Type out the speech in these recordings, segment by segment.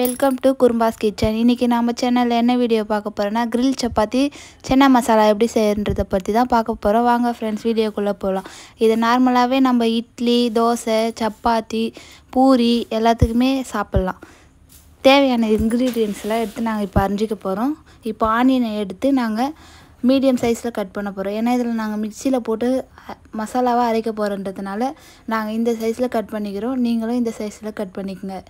welcome to குறும்பாஸ் kitchen இன்றைக்கி நம்ம சேனலில் என்ன வீடியோ பார்க்க போகிறோன்னா கிரில் சப்பாத்தி சென்னை மசாலா எப்படி செய்யறதை பற்றி தான் பார்க்க போகிறோம் வாங்க ஃப்ரெண்ட்ஸ் வீடியோக்குள்ளே போகலாம் இதை நார்மலாகவே நம்ம இட்லி தோசை சப்பாத்தி பூரி எல்லாத்துக்குமே சாப்பிட்லாம் தேவையான இன்க்ரீடியன்ஸ்லாம் எடுத்து நாங்கள் இப்போ அரிஞ்சிக்க போகிறோம் இப்போ ஆனியனை எடுத்து நாங்கள் மீடியம் சைஸில் கட் பண்ண போகிறோம் ஏன்னா இதில் நாங்கள் மிக்சியில் போட்டு மசாலாவாக அரைக்க போகிறோன்றதுனால நாங்கள் இந்த சைஸில் கட் பண்ணிக்கிறோம் நீங்களும் இந்த சைஸில் கட் பண்ணிக்கோங்க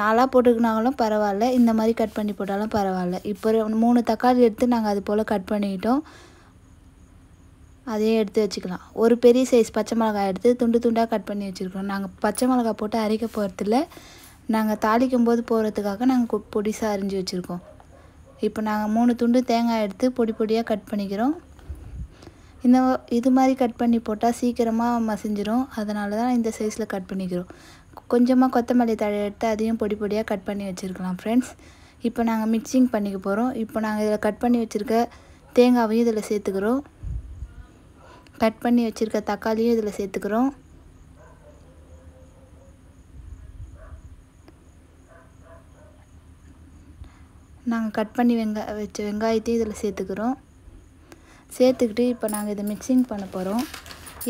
நாலாக போட்டுக்கினாலும் பரவாயில்ல இந்த மாதிரி கட் பண்ணி போட்டாலும் பரவாயில்ல இப்போ மூணு தக்காளி எடுத்து நாங்கள் அது போல் கட் பண்ணிக்கிட்டோம் அதையும் எடுத்து வச்சுக்கலாம் ஒரு பெரிய சைஸ் பச்சை மிளகாய் எடுத்து துண்டு துண்டாக கட் பண்ணி வச்சுருக்கோம் நாங்கள் பச்சை மிளகாய் போட்டு அரைக்க போகிறதில்ல நாங்கள் தாளிக்கும் போது போகிறதுக்காக நாங்கள் பொடிசாக அரிஞ்சு வச்சுருக்கோம் இப்போ நாங்கள் மூணு துண்டு தேங்காய் எடுத்து பொடி பொடியாக கட் பண்ணிக்கிறோம் இந்த இது மாதிரி கட் பண்ணி போட்டால் சீக்கிரமாக மசிஞ்சிரும் அதனால தான் இந்த சைஸில் கட் பண்ணிக்கிறோம் கொஞ்சமாக கொத்தமல்லி தழை எடுத்து அதையும் பொடி பொடியாக கட் பண்ணி வச்சுருக்கலாம் ஃப்ரெண்ட்ஸ் இப்போ நாங்கள் மிக்சிங் பண்ணிக்க போகிறோம் இப்போ நாங்கள் இதில் கட் பண்ணி வச்சுருக்க தேங்காவையும் இதில் சேர்த்துக்கிறோம் கட் பண்ணி வச்சுருக்க தக்காளியும் இதில் சேர்த்துக்கிறோம் நாங்கள் கட் பண்ணி வெங்காய வச்ச வெங்காயத்தையும் இதில் சேர்த்துக்கிறோம் சேர்த்துக்கிட்டு இப்போ நாங்கள் இதை மிக்சிங் பண்ண போகிறோம்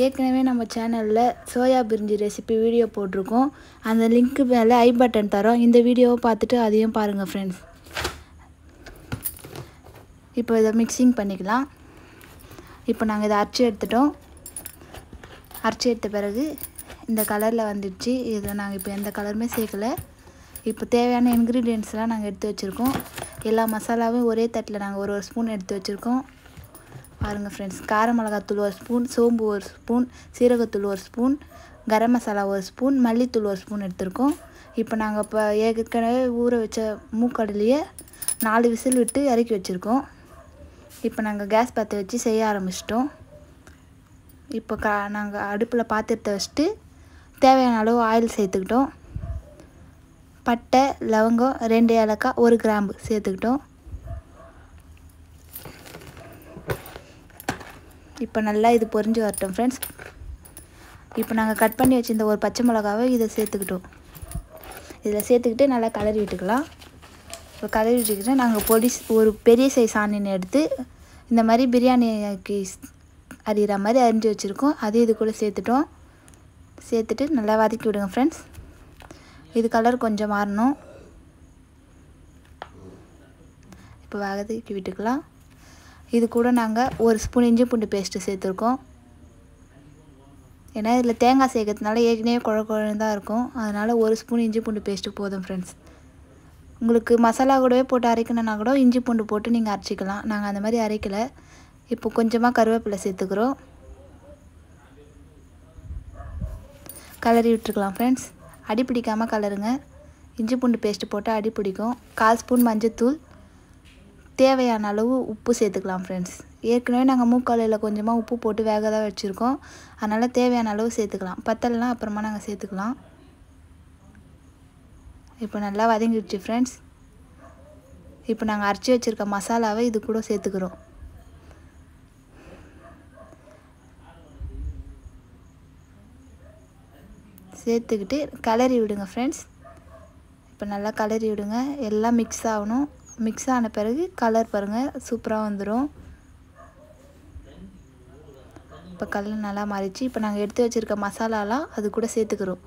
ஏற்கனவே நம்ம சேனலில் சோயா பிரிஞ்சி ரெசிபி வீடியோ போட்டிருக்கோம் அந்த லிங்க்கு மேலே ஐ பட்டன் தரோம் இந்த வீடியோவை பார்த்துட்டு அதையும் பாருங்கள் ஃப்ரெண்ட்ஸ் இப்போ இதை மிக்சிங் பண்ணிக்கலாம் இப்போ நாங்கள் இதை அரைச்சி எடுத்துட்டோம் அரைச்சி எடுத்த பிறகு இந்த கலரில் வந்துடுச்சு இதை நாங்கள் இப்போ எந்த கலருமே சேர்க்கலை இப்போ தேவையான இன்க்ரீடியன்ட்ஸ்லாம் நாங்கள் எடுத்து வச்சுருக்கோம் எல்லா மசாலாவும் ஒரே தட்டில் நாங்கள் ஒரு ஒரு ஸ்பூன் எடுத்து வச்சுருக்கோம் பாருங்கள் ஃப்ரெண்ட்ஸ் கார மிளகாத்தூள் ஒரு ஸ்பூன் சோம்பு ஒரு ஸ்பூன் சீரகத்தூள் ஒரு ஸ்பூன் கரம் மசாலா ஒரு ஸ்பூன் மல்லித்தூள் ஒரு ஸ்பூன் எடுத்துருக்கோம் இப்போ நாங்கள் இப்போ ஏற்கனவே ஊற வச்ச மூக்கடலையே நாலு விசில் விட்டு இறக்கி வச்சுருக்கோம் இப்போ நாங்கள் கேஸ் பற்ற வச்சு செய்ய ஆரம்பிச்சிட்டோம் இப்போ கா நாங்கள் அடுப்பில் பாத்திரத்தை வச்சுட்டு தேவையான அளவு ஆயில் சேர்த்துக்கிட்டோம் பட்டை லவங்கம் ரெண்டு ஏலக்காய் ஒரு கிராம்பு சேர்த்துக்கிட்டோம் இப்போ நல்லா இது பொறிஞ்சு வரட்டும் ஃப்ரெண்ட்ஸ் இப்போ நாங்கள் கட் பண்ணி வச்சுருந்த ஒரு பச்சை மிளகாவை இதை சேர்த்துக்கிட்டோம் இதில் சேர்த்துக்கிட்டு நல்லா கலரி விட்டுக்கலாம் இப்போ கலரி விட்டுக்கிட்டு நாங்கள் பொடி ஒரு பெரிய சைஸ் ஆனியன் எடுத்து இந்த மாதிரி பிரியாணிக்கு அறிகிற மாதிரி அரிஞ்சு வச்சுருக்கோம் அதே இது கூட சேர்த்துட்டோம் சேர்த்துட்டு நல்லா வதக்கி விடுங்க ஃப்ரெண்ட்ஸ் இது கலர் கொஞ்சம் மாறணும் இப்போ வதக்கி விட்டுக்கலாம் இது கூட நாங்கள் ஒரு ஸ்பூன் இஞ்சி பூண்டு பேஸ்ட்டு சேர்த்துருக்கோம் ஏன்னா இதில் தேங்காய் சேர்க்கறதுனால ஏற்கனவே குழ குழந்தான் தான் இருக்கும் அதனால் ஒரு ஸ்பூன் இஞ்சி பூண்டு பேஸ்ட்டு போதும் ஃப்ரெண்ட்ஸ் உங்களுக்கு மசாலா கூடவே போட்டு அரைக்கணுன்னா கூட இஞ்சி பூண்டு போட்டு நீங்கள் அரைச்சிக்கலாம் நாங்கள் அந்த மாதிரி அரைக்கலை இப்போ கொஞ்சமாக கருவேப்பிலை சேர்த்துக்கிறோம் கலரி விட்டுருக்கலாம் ஃப்ரெண்ட்ஸ் அடி பிடிக்காமல் கலருங்க இஞ்சி பூண்டு பேஸ்ட்டு போட்டால் அடி பிடிக்கும் கால் ஸ்பூன் மஞ்சத்தூள் தேவையான அளவு உப்பு சேர்த்துக்கலாம் ஃப்ரெண்ட்ஸ் ஏற்கனவே நாங்கள் மூக்காலையில் கொஞ்சமாக உப்பு போட்டு வேக தான் வச்சுருக்கோம் அதனால் தேவையான அளவு சேர்த்துக்கலாம் பத்தலாம் அப்புறமா நாங்கள் சேர்த்துக்கலாம் இப்போ நல்லா வதங்கிடுச்சு ஃப்ரெண்ட்ஸ் இப்போ நாங்கள் அரைச்சி வச்சுருக்க மசாலாவை இது கூட சேர்த்துக்கிறோம் சேர்த்துக்கிட்டு கலரி விடுங்க ஃப்ரெண்ட்ஸ் இப்போ நல்லா கலரி விடுங்க எல்லாம் மிக்ஸ் ஆகணும் மிக்ஸ் ஆன பிறகு கலர் பாருங்கள் சூப்பராக வந்துடும் இப்போ கலர் நல்லா மாறிச்சு இப்போ நாங்கள் எடுத்து வச்சுருக்க மசாலாலாம் அது கூட சேர்த்துக்கிறோம்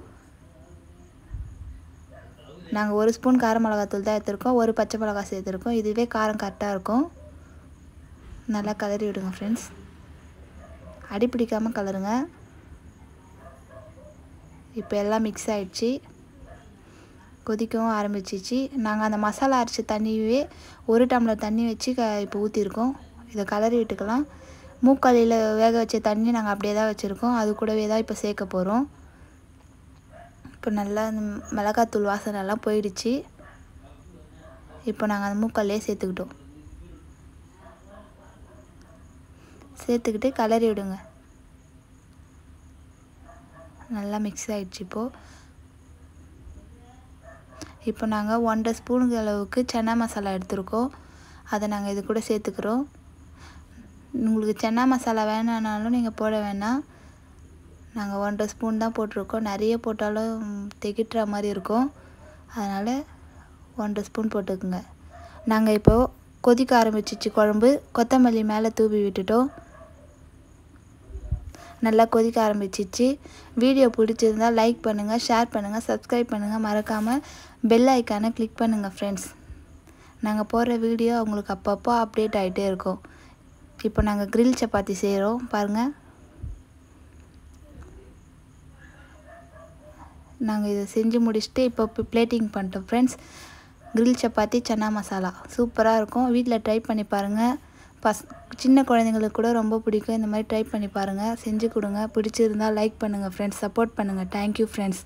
நாங்கள் ஒரு ஸ்பூன் கார மிளகாத்தூள் தான் எடுத்துருக்கோம் ஒரு பச்சை மிளகா சேர்த்துருக்கோம் இதுவே காரம் கரெக்டாக இருக்கும் நல்லா கலரி விடுங்க ஃப்ரெண்ட்ஸ் அடி பிடிக்காமல் கலருங்க இப்போ எல்லாம் மிக்ஸ் ஆகிடுச்சி கொதிக்கவும் ஆரம்பிச்சிச்சு நாங்கள் அந்த மசாலா அரைச்ச தண்ணியவே ஒரு டம்ளர் தண்ணி வச்சு க இப்போ ஊற்றிருக்கோம் இதை கலரி விட்டுக்கலாம் மூக்கலியில் வேக வச்ச தண்ணி நாங்கள் அப்படியே தான் வச்சுருக்கோம் அது கூடவே தான் இப்போ சேர்க்க போகிறோம் இப்போ நல்லா அந்த மிளகாத்தூள் வாசனைலாம் போயிடுச்சு இப்போ நாங்கள் அந்த மூக்கல்லையே சேர்த்துக்கிட்டோம் சேர்த்துக்கிட்டு கலரி விடுங்க நல்லா மிக்ஸ் ஆகிடுச்சு இப்போது இப்போ நாங்கள் ஒன்றரை ஸ்பூனுக்கு அளவுக்கு சன்னா மசாலா எடுத்துருக்கோம் அதை நாங்கள் இது கூட சேர்த்துக்கிறோம் உங்களுக்கு சன்னா மசாலா வேணானாலும் நீங்கள் போட வேணாம் நாங்கள் ஒன்றரை ஸ்பூன் தான் போட்டிருக்கோம் நிறைய போட்டாலும் திகிட்டுற மாதிரி இருக்கும் அதனால் ஒன்றரை ஸ்பூன் போட்டுக்கோங்க நாங்கள் இப்போது கொதிக்க ஆரம்பிச்சிச்சு குழம்பு கொத்தமல்லி மேலே தூவி விட்டுட்டோம் நல்லா கொதிக்க ஆரம்பிச்சிச்சு வீடியோ பிடிச்சிருந்தால் லைக் பண்ணுங்கள் ஷேர் பண்ணுங்கள் சப்ஸ்கிரைப் பண்ணுங்கள் மறக்காமல் பெல் ஐக்கானை கிளிக் பண்ணுங்கள் ஃப்ரெண்ட்ஸ் நாங்கள் போடுற வீடியோ அவங்களுக்கு அப்பப்போ அப்டேட் ஆகிட்டே இருக்கும் இப்போ நாங்கள் கிரில் சப்பாத்தி செய்கிறோம் பாருங்கள் நாங்கள் இதை செஞ்சு முடிச்சுட்டு இப்போ பிளேட்டிங் பண்ணிட்டோம் ஃப்ரெண்ட்ஸ் கிரில் சப்பாத்தி சன்னா மசாலா சூப்பராக இருக்கும் வீட்டில் ட்ரை பண்ணி பாருங்கள் பஸ் சின்ன குழந்தைங்களுக்கு கூட ரொம்ப பிடிக்கும் இந்த மாதிரி ட்ரை பண்ணி பாருங்கள் செஞ்சு கொடுங்க பிடிச்சிருந்தால் லைக் பண்ணுங்கள் ஃப்ரெண்ட்ஸ் சப்போர்ட் பண்ணுங்கள் தேங்க்யூ ஃப்ரெண்ட்ஸ்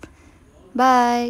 பாய்